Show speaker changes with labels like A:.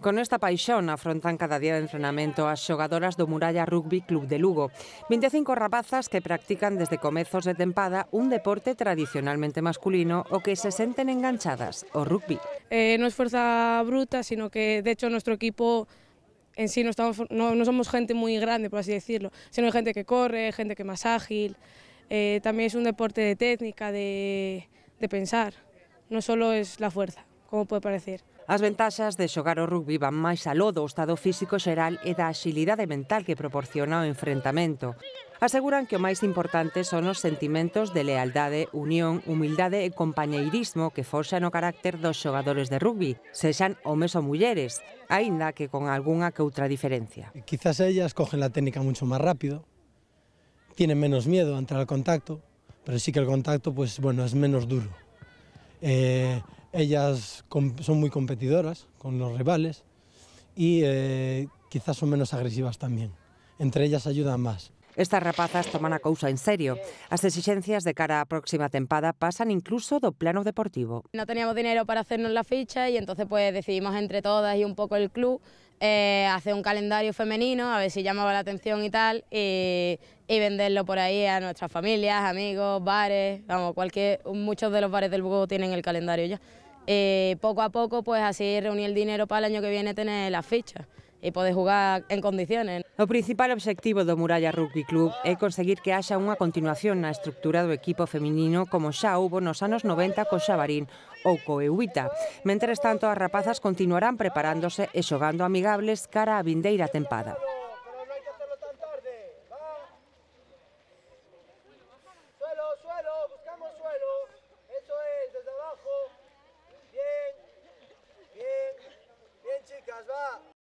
A: Con esta paixón afrontan cada día de entrenamiento a xogadoras de Muralla Rugby Club de Lugo. 25 rapazas que practican desde comezos de tempada un deporte tradicionalmente masculino o que se senten enganchadas, o rugby. Eh, no es fuerza bruta, sino que de hecho nuestro equipo
B: en sí no, estamos, somos gente muy grande, por así decirlo, sino gente que corre, gente que es más ágil. Eh, también es un deporte de técnica, de, de pensar, no solo es la fuerza. como pode parecer.
A: As ventaxas de xogar o rugby van máis aló do estado físico xeral e da axilidade mental que proporciona o enfrentamento. Aseguran que o máis importante son os sentimentos de lealdade, unión, humildade e compañeirismo que forxan o carácter dos xogadores de rugby, sexan homes ou mulleres, aínda que con algunha que
C: outra diferencia. Quizás ellas cogen la técnica mucho máis rápido, tienen menos miedo a entrar al contacto, pero sí que el contacto pues, bueno, es menos duro. Eh, Ellas son muy competidoras con los rivales y eh, quizás son menos agresivas también. Entre ellas ayudan más.
A: Estas rapazas toman a causa en serio. Las exigencias de cara a próxima temporada. pasan incluso do plano deportivo. No teníamos
D: dinero para hacernos la ficha y entonces pues decidimos entre todas y un poco el club eh, hacer un calendario femenino, a ver si llamaba la atención y tal, y, venderlo por ahí a nuestras familias, amigos, bares, vamos, cualquier, muchos de los bares del Bugo tienen el calendario ya. Y eh, poco a poco, pues así reunir el dinero para el año que viene tener las fichas. e poder jugar en condiciones.
A: O principal obxectivo do Muralla Rugby Club é conseguir que haxa unha continuación na estructura do equipo feminino como xa houbo nos anos 90 co Xabarín ou co Euita. Mentres tanto, as rapazas continuarán preparándose e xogando amigables cara a vindeira tempada.